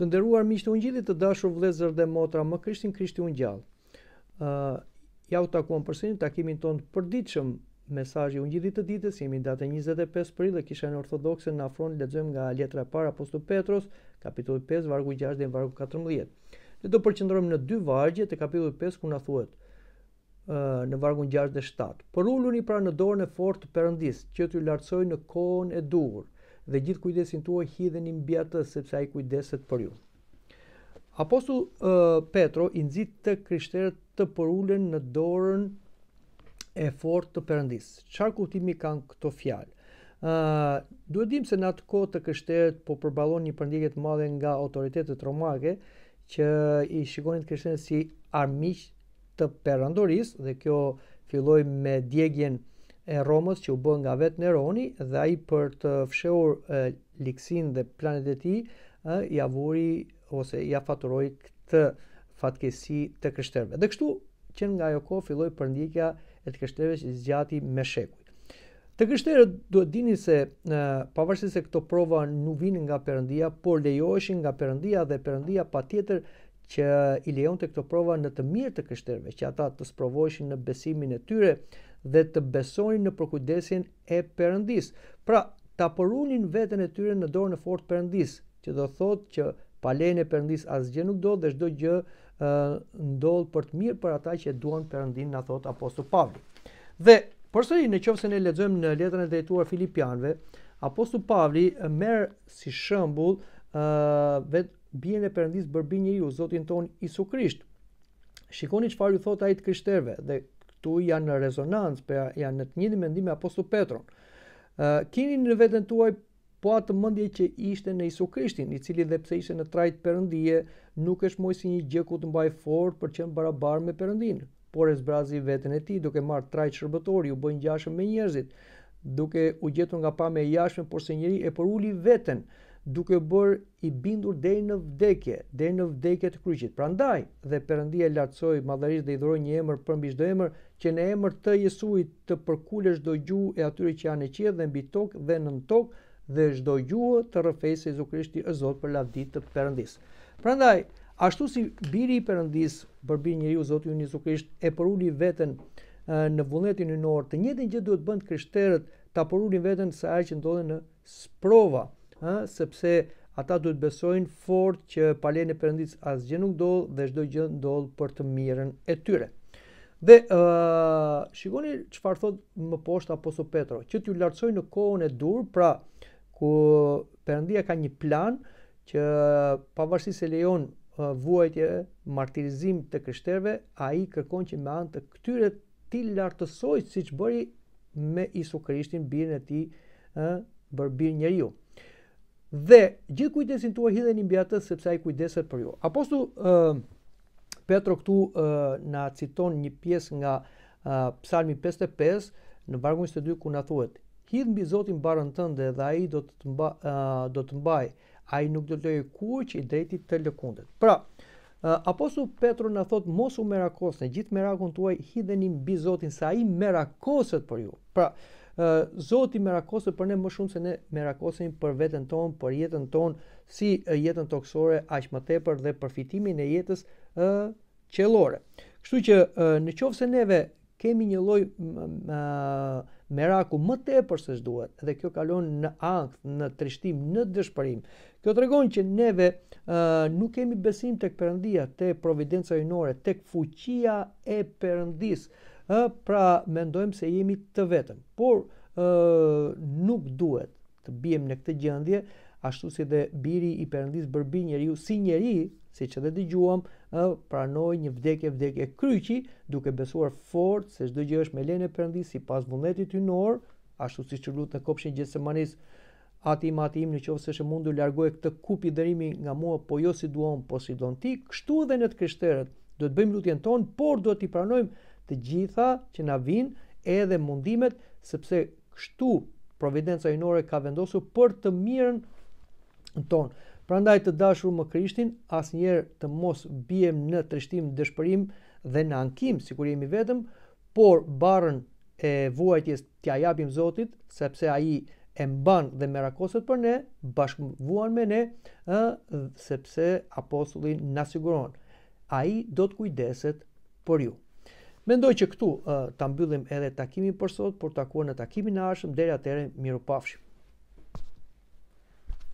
Të nderuar miqtë unë ungjillit, të dashur vëllezër dhe motra, më Krishtin Krishti unë gjallë. ë uh, Ja u takuam përsëri takimin ton të përditshëm mesazhi unë gjithë të ditës, jemi datë 25 prill dhe kisha në ortodokse në afron lexojmë nga letra e parë apostull Petros, kapitulli 5 vargu 6 dhe vargu 14. Ne do përqendrohemi në dy vargje të kapitullit 5 ku na thuhet në vargun 6 dhe 7. Por uluni pra në dorën e fortë të Perëndis, që ty lartësoj në kohën e duhur dhe gjithë kujdesin tuaj hidheni mbi atë sepse ai kujdeset për ju. Apostull uh, Petro i nxit të krishterët të porulen në dorën e fortë të Perëndis. Çfarë kuptimi kanë këto fjalë? Uh, duhet dim se në atë kohë të krishterët po përbalon një pendje të madhe nga autoritetet romake që i shikonin krishterët si armiq të Perëndoris dhe kjo filloi me djegjen e Romës që u bën nga vetë Neroni dhe ai për të fshehur liksin dhe planet e tij, ë ia vuri ose ia faturoi këtë fatkesi të krishterëve. Dhe kështu që nga ajo kohë filloi përndjekja e të krishterëve që zgjati me shekuj. Të krishterët duhet dini se pavarësisht se këto prova nuk vinin nga Perëndia, por lejoheshin nga Perëndia dhe Perëndia patjetër që i lejon të këto prova në të mirë të kështerve, që ata të sprovojshin në besimin e tyre, dhe të besojnë në përkujdesin e Perëndis. Pra, ta porunin veten e tyre në dorën e fortë të Perëndis, që do thotë që pa lejen e Perëndis asgjë nuk do dhe çdo gjë ë ndodh për të mirë për ata që duan Perëndin, na thot apostull Pavli. Dhe përsëri në se ne lexojmë në letrën e drejtuar filipianëve, apostull Pavli merr si shembull ë vet bien e Perëndis njeriu, Zotin ton Isu Krisht. Shikoni çfarë i thot ai të krishterëve dhe këtu janë në rezonancë, pra janë në të njëjtin mendim me apostull Petron. Ë uh, keni në veten tuaj po atë mendje që ishte në Isu Krishtin, i cili dhe pse ishte në trajt perëndie, nuk është mojë si një gjë ku të mbaj fort për të qenë barabar me perëndin, por e zbrazi veten e tij duke marrë trajt shërbëtori, u bën ngjashëm me njerëzit, duke u gjetur nga pamja e jashtëm, por se njëri e poruli uli veten. Uh, duke bërë i bindur deri në vdekje, deri në vdekje të kryqit. Prandaj dhe Perëndia lartsoi madhërisht dhe i dhuroi një emër për mbi çdo emër, që në emër të Jezusit të përkulesh çdo gjuhë e atyre që janë në qiell dhe mbi tokë dhe nën tokë dhe çdo gjuhë të rrëfesë Jezu Krishti është Zot për lavdit të Perëndis. Prandaj Ashtu si biri i Perëndis, bërbi njeriu Zoti i Jezu Krisht e poruni veten në vullnetin e të njëjtën gjë duhet bën krishterët ta porulin veten sa herë që ndodhen në sprova, ha, sepse ata duhet besojnë fort që palenë e përëndis asgjë gjë nuk dollë dhe shdoj gjë në për të mirën e tyre. Dhe uh, shikoni që farë thot më poshtë aposo Petro, që t'ju lartësoj në kohën e dur, pra ku përëndia ka një plan që pavarësi se lejon uh, vuajtje, martirizim të kështerve, a i kërkon që me antë këtyre ti lartësoj si që bëri me Isu Krishtin birën e ti uh, bërë birë njeri ju dhe gjithë kujdesin tuaj hidheni mbi atë sepse ai kujdeset për ju. Apostu uh, Petro këtu uh, na citon një pjesë nga uh, Psalmi 55 në vargun 22 ku na thuhet: "Hidh mbi Zotin barën tënde dhe ai do të mba, uh, do të mbaj. Ai nuk do të lëjë kuq i drejtit të lëkundet." Pra, Apostu Petru në thot mosu u gjithë merakon tuaj hidheni mbi Zotin, sa i merakosët për ju. Pra, Zoti merakoset për ne më shumë se ne merakosin për vetën tonë, për jetën tonë, si jetën toksore, aqë më tepër dhe përfitimin e jetës qelore. Kështu që në qovë se neve kemi një loj meraku më tepër se ç'duhet dhe kjo kalon në ankth, në trishtim, në dëshpërim. Kjo tregon që neve uh, nuk kemi besim tek Perëndia, tek providenca ynore, tek fuqia e Perëndis. Uh, pra mendojmë se jemi të vetëm, por uh, nuk duhet të bijem në këtë gjendje, ashtu si dhe biri i perëndis bërbi njeriu si njeri, si që dhe dëgjuam, ë pranoi një vdekje, vdekje kryqi, duke besuar fort se çdo gjë është me lenë perëndis sipas vullnetit hynor, ashtu siç u lutë kopshin gjithsemanis, ati i mati im nëse është mundur largoje këtë kup i dërimi nga mua, po jo si duon, po si don ti, kështu edhe në të krishterët do të bëjmë lutjen ton, por do të pranojmë të gjitha që na vijnë edhe mundimet sepse kështu providenca hyjnore ka vendosur për të mirën në tonë. Prandaj të dashur më Krishtin, asnjëherë të mos biem në trishtim, dëshpërim dhe në ankim, sikur jemi vetëm, por barën e vuajtjes t'ja japim Zotit, sepse ai e mban dhe merakoset për ne, vuan me ne, ë, sepse apostulli na siguron. Ai do të kujdeset për ju. Mendoj që këtu ta mbyllim edhe takimin për sot, por takuar në takimin e ardhshëm, deri atëherë pafshim.